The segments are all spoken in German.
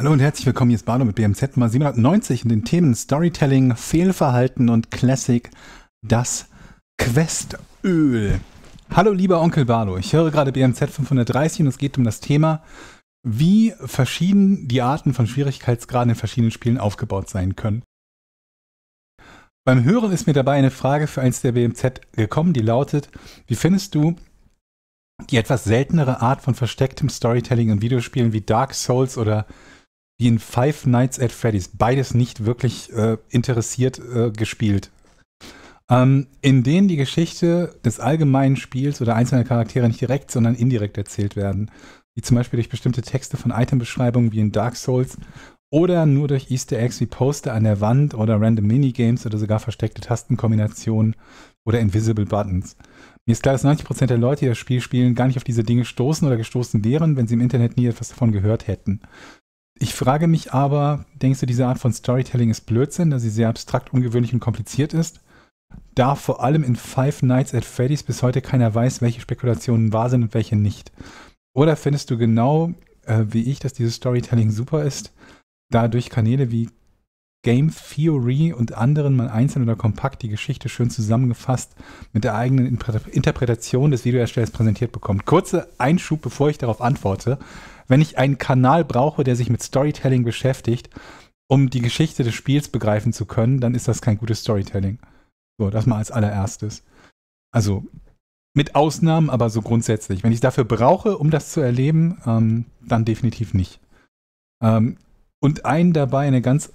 Hallo und herzlich willkommen, hier ist Bardo mit BMZ Nummer 790 in den Themen Storytelling, Fehlverhalten und Classic, das Questöl. Hallo lieber Onkel Bardo, ich höre gerade BMZ 530 und es geht um das Thema, wie verschieden die Arten von Schwierigkeitsgraden in verschiedenen Spielen aufgebaut sein können. Beim Hören ist mir dabei eine Frage für eins der BMZ gekommen, die lautet, wie findest du die etwas seltenere Art von verstecktem Storytelling in Videospielen wie Dark Souls oder wie in Five Nights at Freddy's. Beides nicht wirklich äh, interessiert äh, gespielt. Ähm, in denen die Geschichte des allgemeinen Spiels oder einzelner Charaktere nicht direkt, sondern indirekt erzählt werden. Wie zum Beispiel durch bestimmte Texte von Itembeschreibungen wie in Dark Souls oder nur durch Easter Eggs wie Poster an der Wand oder random Minigames oder sogar versteckte Tastenkombinationen oder Invisible Buttons. Mir ist klar, dass 90% der Leute, die das Spiel spielen, gar nicht auf diese Dinge stoßen oder gestoßen wären, wenn sie im Internet nie etwas davon gehört hätten. Ich frage mich aber, denkst du, diese Art von Storytelling ist Blödsinn, da sie sehr abstrakt, ungewöhnlich und kompliziert ist? Da vor allem in Five Nights at Freddy's bis heute keiner weiß, welche Spekulationen wahr sind und welche nicht. Oder findest du genau äh, wie ich, dass dieses Storytelling super ist, da durch Kanäle wie Game Theory und anderen man einzeln oder kompakt die Geschichte schön zusammengefasst mit der eigenen Interpretation des Videoerstellers präsentiert bekommt? Kurzer Einschub, bevor ich darauf antworte wenn ich einen Kanal brauche, der sich mit Storytelling beschäftigt, um die Geschichte des Spiels begreifen zu können, dann ist das kein gutes Storytelling. So, das mal als allererstes. Also mit Ausnahmen, aber so grundsätzlich. Wenn ich dafür brauche, um das zu erleben, ähm, dann definitiv nicht. Ähm, und ein dabei eine ganz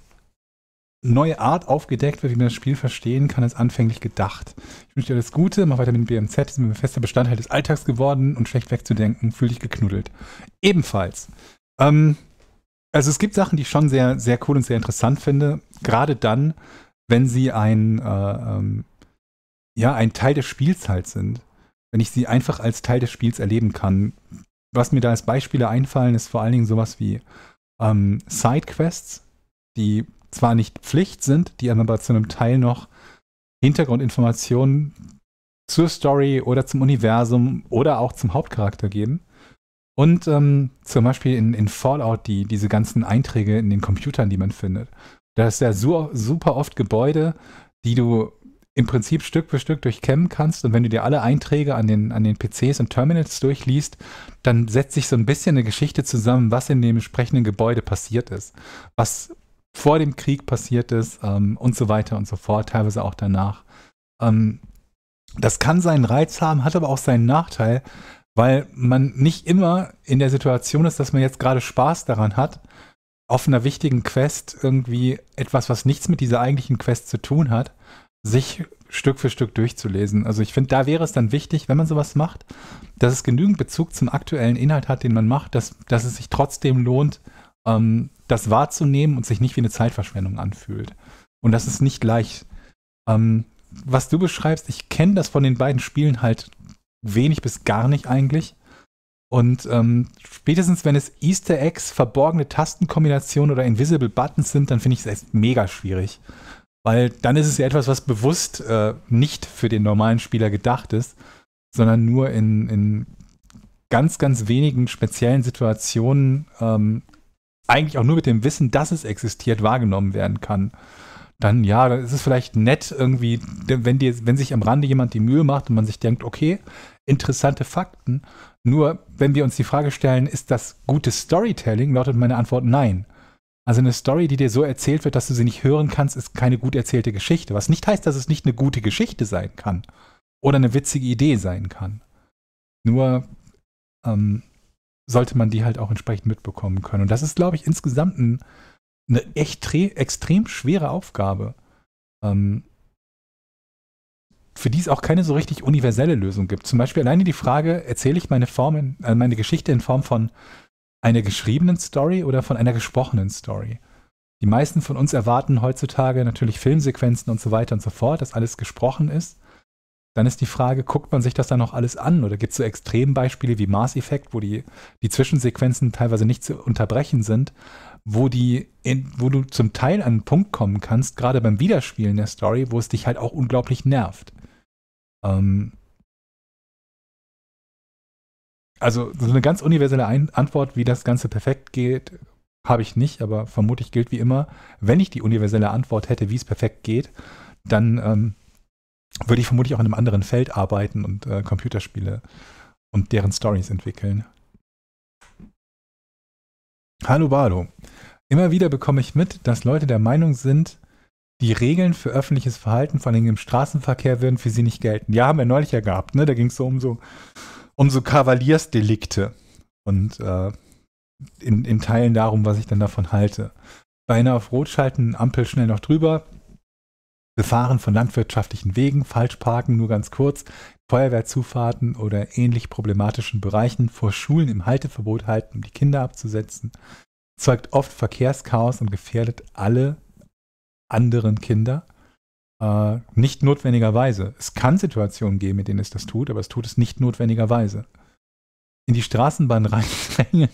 neue Art aufgedeckt wird, wie man das Spiel verstehen kann, als anfänglich gedacht. Ich wünsche dir alles Gute, mach weiter mit dem BMZ, ist ein fester Bestandteil des Alltags geworden und schlecht wegzudenken, fühl dich geknuddelt. Ebenfalls. Ähm, also es gibt Sachen, die ich schon sehr, sehr cool und sehr interessant finde, gerade dann, wenn sie ein, äh, ähm, ja, ein Teil des Spiels halt sind. Wenn ich sie einfach als Teil des Spiels erleben kann. Was mir da als Beispiele einfallen, ist vor allen Dingen sowas wie ähm, Sidequests, die zwar nicht Pflicht sind, die aber zu einem Teil noch Hintergrundinformationen zur Story oder zum Universum oder auch zum Hauptcharakter geben. Und ähm, zum Beispiel in, in Fallout die, diese ganzen Einträge in den Computern, die man findet. Da ist ja so, super oft Gebäude, die du im Prinzip Stück für Stück durchkämmen kannst. Und wenn du dir alle Einträge an den, an den PCs und Terminals durchliest, dann setzt sich so ein bisschen eine Geschichte zusammen, was in dem entsprechenden Gebäude passiert ist. Was vor dem Krieg passiert ist ähm, und so weiter und so fort, teilweise auch danach. Ähm, das kann seinen Reiz haben, hat aber auch seinen Nachteil, weil man nicht immer in der Situation ist, dass man jetzt gerade Spaß daran hat, auf einer wichtigen Quest irgendwie etwas, was nichts mit dieser eigentlichen Quest zu tun hat, sich Stück für Stück durchzulesen. Also ich finde, da wäre es dann wichtig, wenn man sowas macht, dass es genügend Bezug zum aktuellen Inhalt hat, den man macht, dass, dass es sich trotzdem lohnt, ähm, das wahrzunehmen und sich nicht wie eine Zeitverschwendung anfühlt. Und das ist nicht leicht. Ähm, was du beschreibst, ich kenne das von den beiden Spielen halt wenig bis gar nicht eigentlich. Und ähm, spätestens, wenn es Easter Eggs, verborgene Tastenkombinationen oder Invisible Buttons sind, dann finde ich es erst mega schwierig. Weil dann ist es ja etwas, was bewusst äh, nicht für den normalen Spieler gedacht ist, sondern nur in, in ganz, ganz wenigen speziellen Situationen ähm, eigentlich auch nur mit dem Wissen, dass es existiert, wahrgenommen werden kann. Dann ja, dann ist es vielleicht nett irgendwie, wenn, die, wenn sich am Rande jemand die Mühe macht und man sich denkt, okay, interessante Fakten. Nur wenn wir uns die Frage stellen, ist das gutes Storytelling, lautet meine Antwort nein. Also eine Story, die dir so erzählt wird, dass du sie nicht hören kannst, ist keine gut erzählte Geschichte. Was nicht heißt, dass es nicht eine gute Geschichte sein kann oder eine witzige Idee sein kann. Nur ähm, sollte man die halt auch entsprechend mitbekommen können. Und das ist, glaube ich, insgesamt ein, eine echt extrem schwere Aufgabe, ähm, für die es auch keine so richtig universelle Lösung gibt. Zum Beispiel alleine die Frage, erzähle ich meine, Form in, äh, meine Geschichte in Form von einer geschriebenen Story oder von einer gesprochenen Story? Die meisten von uns erwarten heutzutage natürlich Filmsequenzen und so weiter und so fort, dass alles gesprochen ist dann ist die Frage, guckt man sich das dann noch alles an? Oder gibt es so Extrembeispiele wie Mars Effect, wo die, die Zwischensequenzen teilweise nicht zu unterbrechen sind, wo, die in, wo du zum Teil an einen Punkt kommen kannst, gerade beim Wiederspielen der Story, wo es dich halt auch unglaublich nervt. Ähm also so eine ganz universelle ein Antwort, wie das Ganze perfekt geht, habe ich nicht, aber vermutlich gilt wie immer, wenn ich die universelle Antwort hätte, wie es perfekt geht, dann... Ähm würde ich vermutlich auch in einem anderen Feld arbeiten und äh, Computerspiele und deren Stories entwickeln. Hallo Bardo. Immer wieder bekomme ich mit, dass Leute der Meinung sind, die Regeln für öffentliches Verhalten, vor allem im Straßenverkehr, würden für sie nicht gelten. Ja, haben wir neulich ja gehabt, ne? Da ging es so um so, um so Kavaliersdelikte und äh, in, in Teilen darum, was ich dann davon halte. Beinahe auf Rot schalten, Ampel schnell noch drüber, Befahren von landwirtschaftlichen Wegen, Falschparken, nur ganz kurz, Feuerwehrzufahrten oder ähnlich problematischen Bereichen vor Schulen im Halteverbot halten, um die Kinder abzusetzen, zeugt oft Verkehrschaos und gefährdet alle anderen Kinder. Äh, nicht notwendigerweise. Es kann Situationen geben, in denen es das tut, aber es tut es nicht notwendigerweise in die Straßenbahn reindrängen,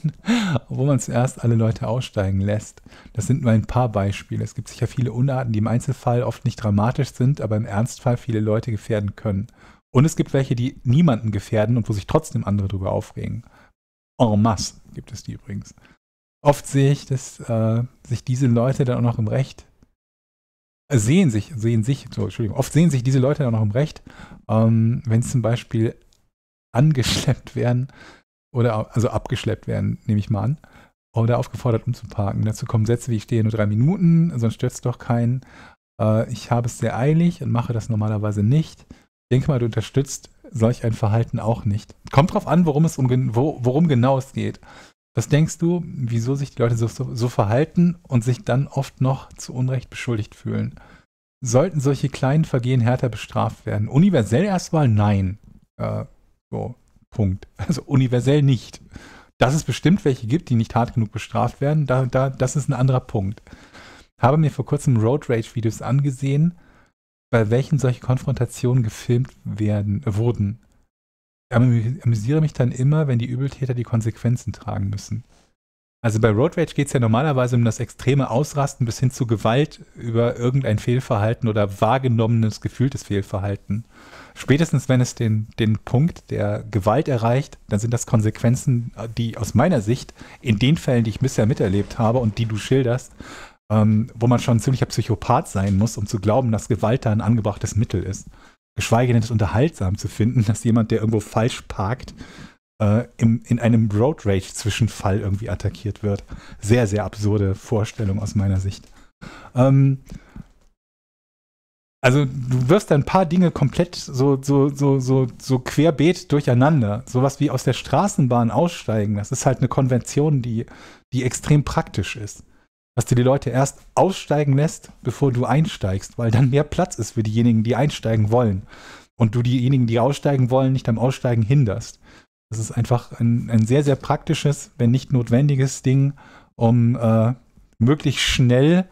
wo man zuerst alle Leute aussteigen lässt. Das sind nur ein paar Beispiele. Es gibt sicher viele Unarten, die im Einzelfall oft nicht dramatisch sind, aber im Ernstfall viele Leute gefährden können. Und es gibt welche, die niemanden gefährden und wo sich trotzdem andere darüber aufregen. En masse gibt es die übrigens. Oft sehe ich, dass äh, sich diese Leute dann auch noch im Recht äh, sehen sich, sehen sich, so, Entschuldigung, oft sehen sich diese Leute dann auch noch im Recht, ähm, wenn zum Beispiel angeschleppt werden, oder also abgeschleppt werden, nehme ich mal an. Oder aufgefordert um zu parken. Dazu kommen Sätze wie ich stehe nur drei Minuten, sonst stört es doch keinen. Äh, ich habe es sehr eilig und mache das normalerweise nicht. Ich denke mal, du unterstützt solch ein Verhalten auch nicht. Kommt drauf an, worum es um worum genau es geht. Was denkst du, wieso sich die Leute so, so, so verhalten und sich dann oft noch zu Unrecht beschuldigt fühlen? Sollten solche kleinen Vergehen härter bestraft werden? Universell erstmal nein. Äh, so. Punkt. Also universell nicht. Dass es bestimmt welche gibt, die nicht hart genug bestraft werden, da, da, das ist ein anderer Punkt. Habe mir vor kurzem Road Rage-Videos angesehen, bei welchen solche Konfrontationen gefilmt werden, äh, wurden. Ich amüsiere mich dann immer, wenn die Übeltäter die Konsequenzen tragen müssen. Also bei Road Rage geht es ja normalerweise um das extreme Ausrasten bis hin zu Gewalt über irgendein Fehlverhalten oder wahrgenommenes, gefühltes Fehlverhalten. Spätestens wenn es den, den Punkt der Gewalt erreicht, dann sind das Konsequenzen, die aus meiner Sicht in den Fällen, die ich bisher miterlebt habe und die du schilderst, ähm, wo man schon ein ziemlicher Psychopath sein muss, um zu glauben, dass Gewalt da ein angebrachtes Mittel ist. Geschweige denn es unterhaltsam zu finden, dass jemand, der irgendwo falsch parkt, äh, im, in einem Road Rage-Zwischenfall irgendwie attackiert wird. Sehr, sehr absurde Vorstellung aus meiner Sicht. Ähm, also du wirst da ein paar Dinge komplett so, so, so, so, so querbeet durcheinander. Sowas wie aus der Straßenbahn aussteigen, das ist halt eine Konvention, die, die extrem praktisch ist. Dass du die Leute erst aussteigen lässt, bevor du einsteigst, weil dann mehr Platz ist für diejenigen, die einsteigen wollen. Und du diejenigen, die aussteigen wollen, nicht am Aussteigen hinderst. Das ist einfach ein, ein sehr, sehr praktisches, wenn nicht notwendiges Ding, um äh, möglichst schnell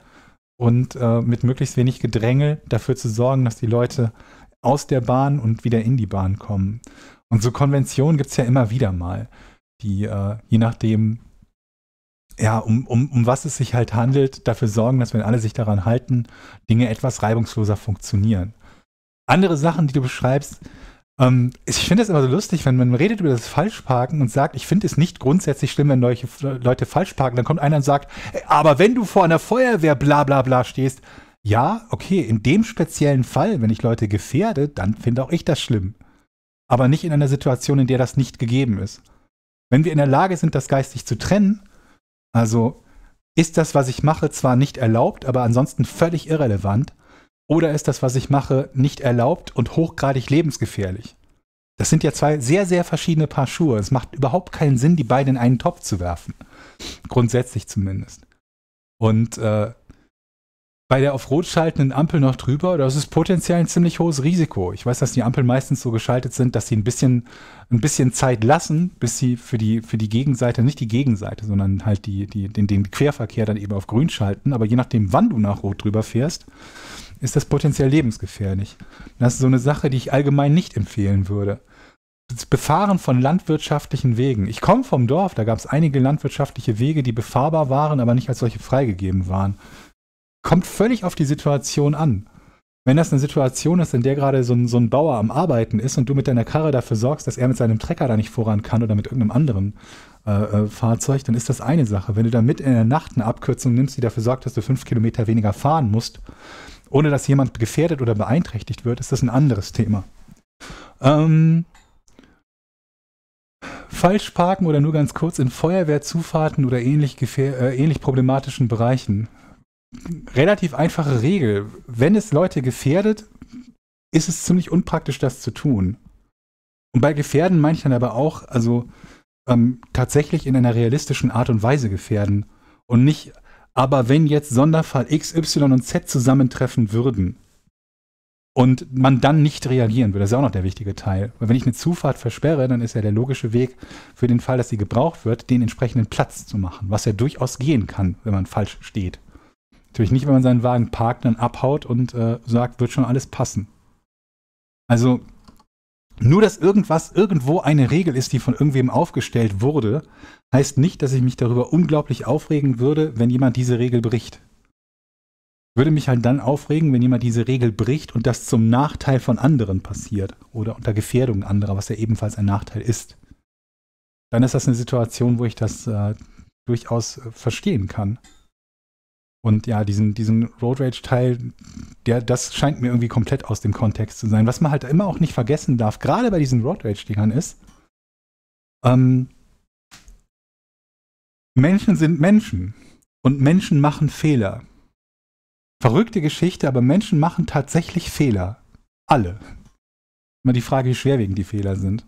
und äh, mit möglichst wenig Gedränge dafür zu sorgen, dass die Leute aus der Bahn und wieder in die Bahn kommen. Und so Konventionen gibt es ja immer wieder mal, die äh, je nachdem, ja, um, um, um was es sich halt handelt, dafür sorgen, dass wenn alle sich daran halten, Dinge etwas reibungsloser funktionieren. Andere Sachen, die du beschreibst, ähm, ich finde es immer so lustig, wenn man redet über das Falschparken und sagt, ich finde es nicht grundsätzlich schlimm, wenn Leute, Leute falsch parken, dann kommt einer und sagt, aber wenn du vor einer Feuerwehr bla bla bla stehst, ja, okay, in dem speziellen Fall, wenn ich Leute gefährde, dann finde auch ich das schlimm. Aber nicht in einer Situation, in der das nicht gegeben ist. Wenn wir in der Lage sind, das geistig zu trennen, also ist das, was ich mache, zwar nicht erlaubt, aber ansonsten völlig irrelevant, oder ist das, was ich mache, nicht erlaubt und hochgradig lebensgefährlich? Das sind ja zwei sehr, sehr verschiedene Paar Schuhe. Es macht überhaupt keinen Sinn, die beiden in einen Topf zu werfen. Grundsätzlich zumindest. Und äh, bei der auf Rot schaltenden Ampel noch drüber, das ist potenziell ein ziemlich hohes Risiko. Ich weiß, dass die Ampeln meistens so geschaltet sind, dass sie ein bisschen, ein bisschen Zeit lassen, bis sie für die, für die Gegenseite, nicht die Gegenseite, sondern halt die, die, den, den Querverkehr dann eben auf Grün schalten. Aber je nachdem, wann du nach Rot drüber fährst, ist das potenziell lebensgefährlich. Das ist so eine Sache, die ich allgemein nicht empfehlen würde. Das Befahren von landwirtschaftlichen Wegen. Ich komme vom Dorf, da gab es einige landwirtschaftliche Wege, die befahrbar waren, aber nicht als solche freigegeben waren. Kommt völlig auf die Situation an. Wenn das eine Situation ist, in der gerade so ein, so ein, Bauer am Arbeiten ist und du mit deiner Karre dafür sorgst, dass er mit seinem Trecker da nicht voran kann oder mit irgendeinem anderen äh, äh Fahrzeug, dann ist das eine Sache. Wenn du dann mit in der Nacht eine Abkürzung nimmst, die dafür sorgt, dass du fünf Kilometer weniger fahren musst, ohne dass jemand gefährdet oder beeinträchtigt wird, ist das ein anderes Thema. Ähm, falsch parken oder nur ganz kurz in Feuerwehrzufahrten oder ähnlich, äh, ähnlich problematischen Bereichen. Relativ einfache Regel. Wenn es Leute gefährdet, ist es ziemlich unpraktisch, das zu tun. Und bei Gefährden meine ich dann aber auch, also ähm, tatsächlich in einer realistischen Art und Weise gefährden und nicht aber wenn jetzt Sonderfall X, Y und Z zusammentreffen würden und man dann nicht reagieren würde, das ist auch noch der wichtige Teil. Weil wenn ich eine Zufahrt versperre, dann ist ja der logische Weg für den Fall, dass sie gebraucht wird, den entsprechenden Platz zu machen, was ja durchaus gehen kann, wenn man falsch steht. Natürlich nicht, wenn man seinen Wagen parkt, dann abhaut und äh, sagt, wird schon alles passen. Also nur dass irgendwas irgendwo eine Regel ist, die von irgendwem aufgestellt wurde, heißt nicht, dass ich mich darüber unglaublich aufregen würde, wenn jemand diese Regel bricht. Würde mich halt dann aufregen, wenn jemand diese Regel bricht und das zum Nachteil von anderen passiert oder unter Gefährdung anderer, was ja ebenfalls ein Nachteil ist. Dann ist das eine Situation, wo ich das äh, durchaus äh, verstehen kann. Und ja, diesen, diesen Road Rage-Teil, der, das scheint mir irgendwie komplett aus dem Kontext zu sein. Was man halt immer auch nicht vergessen darf, gerade bei diesen Road Rage-Dingern ist, ähm, Menschen sind Menschen. Und Menschen machen Fehler. Verrückte Geschichte, aber Menschen machen tatsächlich Fehler. Alle. Immer die Frage, wie schwerwiegend die Fehler sind.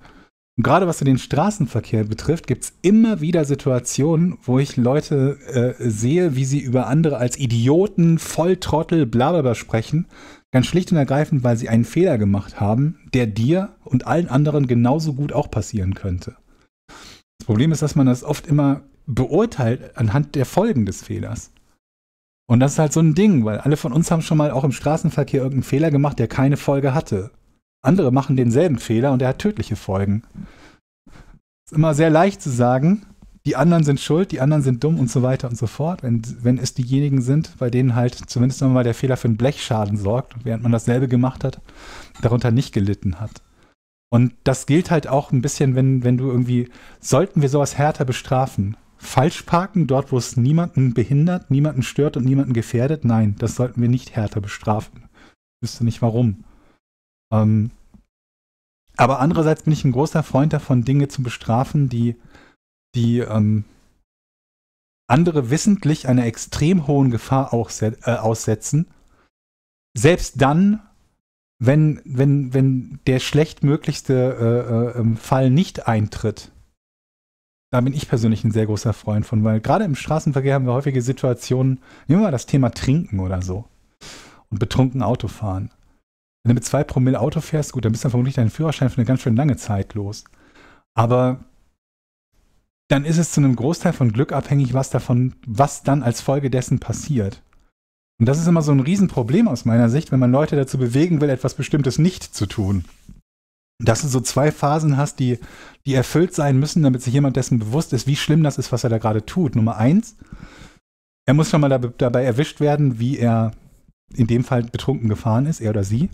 Und gerade was so den Straßenverkehr betrifft, gibt es immer wieder Situationen, wo ich Leute äh, sehe, wie sie über andere als Idioten, Volltrottel, blablabla sprechen. Ganz schlicht und ergreifend, weil sie einen Fehler gemacht haben, der dir und allen anderen genauso gut auch passieren könnte. Das Problem ist, dass man das oft immer beurteilt anhand der Folgen des Fehlers. Und das ist halt so ein Ding, weil alle von uns haben schon mal auch im Straßenverkehr irgendeinen Fehler gemacht, der keine Folge hatte andere machen denselben Fehler und er hat tödliche Folgen. Ist immer sehr leicht zu sagen, die anderen sind schuld, die anderen sind dumm und so weiter und so fort, wenn, wenn es diejenigen sind, bei denen halt zumindest nochmal der Fehler für einen Blechschaden sorgt, während man dasselbe gemacht hat, darunter nicht gelitten hat. Und das gilt halt auch ein bisschen, wenn, wenn du irgendwie, sollten wir sowas härter bestrafen? Falsch parken, dort, wo es niemanden behindert, niemanden stört und niemanden gefährdet? Nein, das sollten wir nicht härter bestrafen. Ich wüsste nicht warum. Ähm, aber andererseits bin ich ein großer Freund davon, Dinge zu bestrafen, die, die ähm, andere wissentlich einer extrem hohen Gefahr äh, aussetzen. Selbst dann, wenn, wenn, wenn der schlechtmöglichste äh, äh, ähm, Fall nicht eintritt. Da bin ich persönlich ein sehr großer Freund von, weil gerade im Straßenverkehr haben wir häufige Situationen, nehmen wir mal das Thema Trinken oder so und betrunken Autofahren. Wenn du mit zwei Promille Auto fährst, gut, dann bist du vermutlich deinen Führerschein für eine ganz schön lange Zeit los. Aber dann ist es zu einem Großteil von Glück abhängig, was davon, was dann als Folge dessen passiert. Und das ist immer so ein Riesenproblem aus meiner Sicht, wenn man Leute dazu bewegen will, etwas Bestimmtes nicht zu tun. Dass du so zwei Phasen hast, die, die erfüllt sein müssen, damit sich jemand dessen bewusst ist, wie schlimm das ist, was er da gerade tut. Nummer eins, er muss schon mal dabei erwischt werden, wie er in dem Fall betrunken gefahren ist, er oder sie.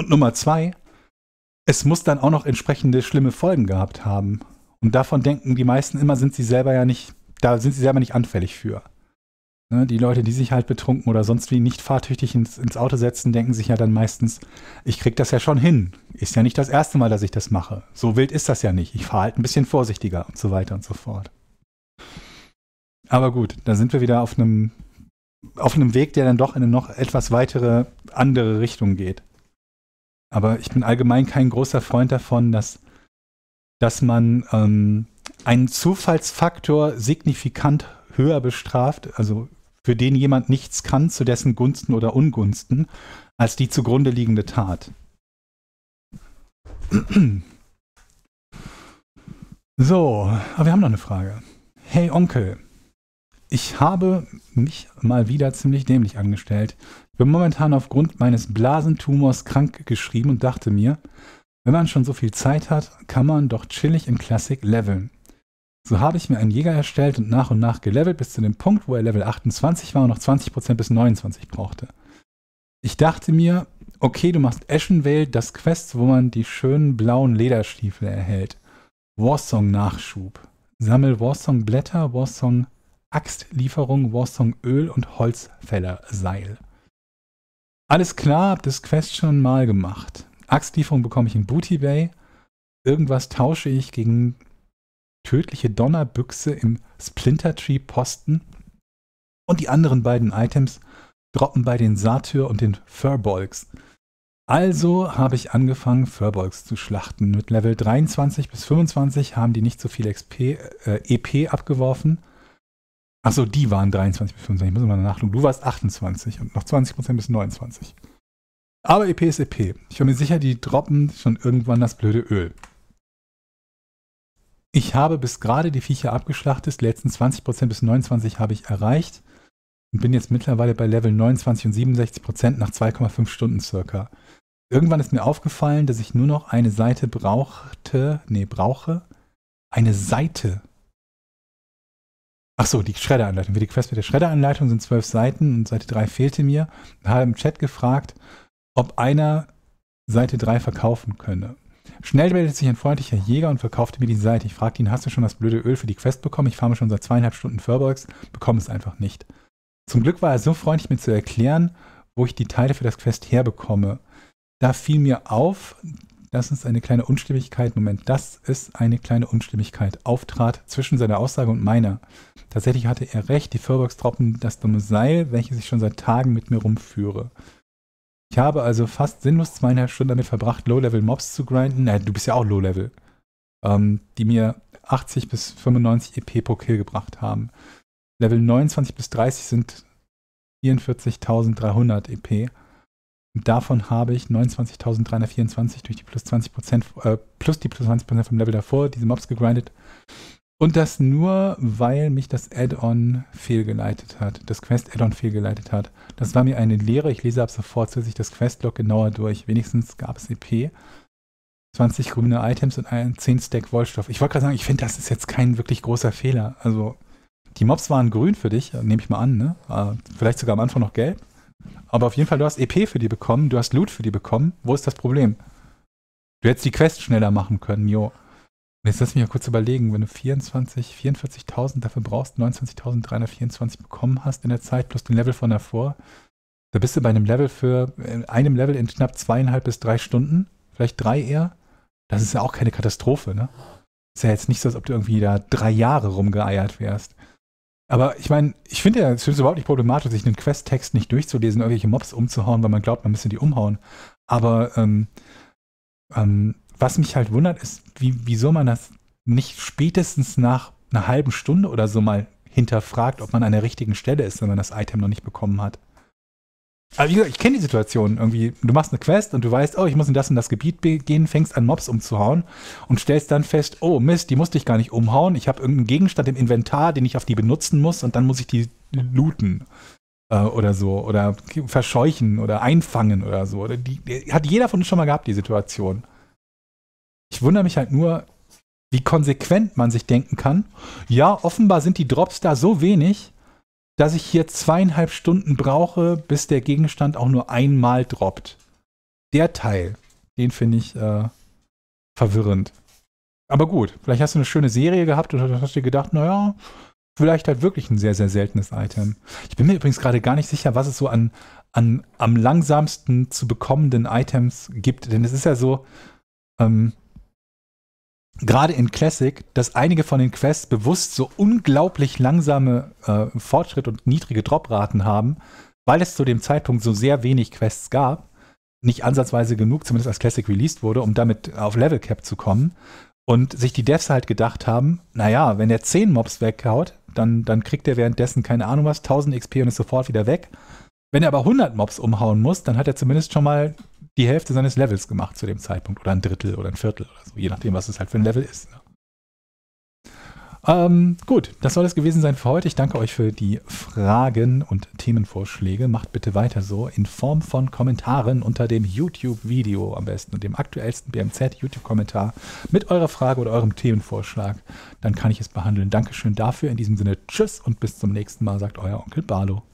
Und Nummer zwei, es muss dann auch noch entsprechende schlimme Folgen gehabt haben. Und davon denken die meisten immer, sind sie selber ja nicht, da sind sie selber nicht anfällig für. Ne, die Leute, die sich halt betrunken oder sonst wie nicht fahrtüchtig ins, ins Auto setzen, denken sich ja dann meistens, ich krieg das ja schon hin. Ist ja nicht das erste Mal, dass ich das mache. So wild ist das ja nicht. Ich fahre halt ein bisschen vorsichtiger und so weiter und so fort. Aber gut, da sind wir wieder auf einem, auf einem Weg, der dann doch in eine noch etwas weitere andere Richtung geht. Aber ich bin allgemein kein großer Freund davon, dass, dass man ähm, einen Zufallsfaktor signifikant höher bestraft, also für den jemand nichts kann, zu dessen Gunsten oder Ungunsten, als die zugrunde liegende Tat. So, aber wir haben noch eine Frage. Hey Onkel, ich habe mich mal wieder ziemlich dämlich angestellt bin momentan aufgrund meines Blasentumors krank geschrieben und dachte mir, wenn man schon so viel Zeit hat, kann man doch chillig in Classic leveln. So habe ich mir einen Jäger erstellt und nach und nach gelevelt bis zu dem Punkt, wo er Level 28 war und noch 20% bis 29 brauchte. Ich dachte mir, okay, du machst Ashenvale, das Quest, wo man die schönen blauen Lederstiefel erhält. Warsong-Nachschub. Sammel Warsong-Blätter, Warsong-Axtlieferung, Warsong-Öl und Holzfällerseil. Alles klar, hab das Quest schon mal gemacht. Axtlieferung bekomme ich in Booty Bay. Irgendwas tausche ich gegen tödliche Donnerbüchse im Splinter Tree Posten. Und die anderen beiden Items droppen bei den Satyr und den Furbolgs. Also habe ich angefangen, Furbolgs zu schlachten. Mit Level 23 bis 25 haben die nicht so viel XP, äh, EP abgeworfen. Achso, die waren 23 bis 25. Ich muss mal nachgucken. Du warst 28 und noch 20 Prozent bis 29. Aber EP ist EP. Ich bin mir sicher, die droppen schon irgendwann das blöde Öl. Ich habe bis gerade die Viecher abgeschlachtet. Die letzten 20 Prozent bis 29 habe ich erreicht und bin jetzt mittlerweile bei Level 29 und 67 Prozent nach 2,5 Stunden circa. Irgendwann ist mir aufgefallen, dass ich nur noch eine Seite brauchte, nee, brauche, eine Seite Ach so, die Schredderanleitung. Für die Quest mit der Schredderanleitung sind zwölf Seiten und Seite 3 fehlte mir. Da Habe im Chat gefragt, ob einer Seite 3 verkaufen könne. Schnell meldete sich ein freundlicher Jäger und verkaufte mir die Seite. Ich fragte ihn, hast du schon das blöde Öl für die Quest bekommen? Ich fahre schon seit zweieinhalb Stunden Furbox, bekomme es einfach nicht. Zum Glück war er so freundlich, mir zu erklären, wo ich die Teile für das Quest herbekomme. Da fiel mir auf, das ist eine kleine Unstimmigkeit, Moment, das ist eine kleine Unstimmigkeit auftrat zwischen seiner Aussage und meiner. Tatsächlich hatte er recht, die Firbox troppen das dumme Seil, welches ich schon seit Tagen mit mir rumführe. Ich habe also fast sinnlos zweieinhalb Stunden damit verbracht, Low-Level-Mobs zu grinden. Na, du bist ja auch Low-Level. Ähm, die mir 80 bis 95 EP pro Kill gebracht haben. Level 29 bis 30 sind 44.300 EP. Davon habe ich 29.324 durch die plus 20 äh, plus die plus 20 vom Level davor, diese Mobs gegrindet. Und das nur, weil mich das Add-on fehlgeleitet hat, das Quest-Add-on fehlgeleitet hat. Das war mir eine Lehre. Ich lese ab sofort zusätzlich das Quest-Log genauer durch. Wenigstens gab es EP. 20 grüne Items und ein 10 Stack Wollstoff. Ich wollte gerade sagen, ich finde, das ist jetzt kein wirklich großer Fehler. Also, die Mobs waren grün für dich, nehme ich mal an, ne? Vielleicht sogar am Anfang noch gelb. Aber auf jeden Fall, du hast EP für die bekommen, du hast Loot für die bekommen. Wo ist das Problem? Du hättest die Quest schneller machen können, jo. Jetzt lass mich mal kurz überlegen, wenn du 24, 44.000 dafür brauchst, 29.324 bekommen hast in der Zeit, plus den Level von davor, da bist du bei einem Level für, einem Level in knapp zweieinhalb bis drei Stunden, vielleicht drei eher. Das ist ja auch keine Katastrophe, ne? Ist ja jetzt nicht so, als ob du irgendwie da drei Jahre rumgeeiert wärst. Aber ich meine, ich finde ja, es ist überhaupt nicht problematisch, sich einen Questtext nicht durchzulesen, irgendwelche Mobs umzuhauen, weil man glaubt, man müsste die umhauen. Aber ähm, ähm, was mich halt wundert, ist, wie, wieso man das nicht spätestens nach einer halben Stunde oder so mal hinterfragt, ob man an der richtigen Stelle ist, wenn man das Item noch nicht bekommen hat. Also, ich kenne die Situation irgendwie. Du machst eine Quest und du weißt, oh, ich muss in das und das Gebiet gehen, fängst an, Mobs umzuhauen und stellst dann fest, oh Mist, die musste ich gar nicht umhauen. Ich habe irgendeinen Gegenstand im Inventar, den ich auf die benutzen muss und dann muss ich die looten äh, oder so oder verscheuchen oder einfangen oder so. Oder die, die, hat jeder von uns schon mal gehabt, die Situation. Ich wundere mich halt nur, wie konsequent man sich denken kann. Ja, offenbar sind die Drops da so wenig, dass ich hier zweieinhalb Stunden brauche, bis der Gegenstand auch nur einmal droppt. Der Teil, den finde ich äh, verwirrend. Aber gut, vielleicht hast du eine schöne Serie gehabt und hast dir gedacht, naja, vielleicht halt wirklich ein sehr, sehr seltenes Item. Ich bin mir übrigens gerade gar nicht sicher, was es so an, an am langsamsten zu bekommenden Items gibt. Denn es ist ja so, ähm, gerade in Classic, dass einige von den Quests bewusst so unglaublich langsame äh, Fortschritt und niedrige Dropraten haben, weil es zu dem Zeitpunkt so sehr wenig Quests gab, nicht ansatzweise genug, zumindest als Classic released wurde, um damit auf Level Cap zu kommen. Und sich die Devs halt gedacht haben, naja, wenn er 10 Mobs weghaut, dann, dann kriegt er währenddessen, keine Ahnung was, 1000 XP und ist sofort wieder weg. Wenn er aber 100 Mobs umhauen muss, dann hat er zumindest schon mal die Hälfte seines Levels gemacht zu dem Zeitpunkt oder ein Drittel oder ein Viertel oder so, je nachdem, was es halt für ein Level ist. Ne? Ähm, gut, das soll es gewesen sein für heute. Ich danke euch für die Fragen und Themenvorschläge. Macht bitte weiter so in Form von Kommentaren unter dem YouTube-Video am besten und dem aktuellsten BMZ-YouTube-Kommentar mit eurer Frage oder eurem Themenvorschlag. Dann kann ich es behandeln. Dankeschön dafür. In diesem Sinne, tschüss und bis zum nächsten Mal, sagt euer Onkel Barlo.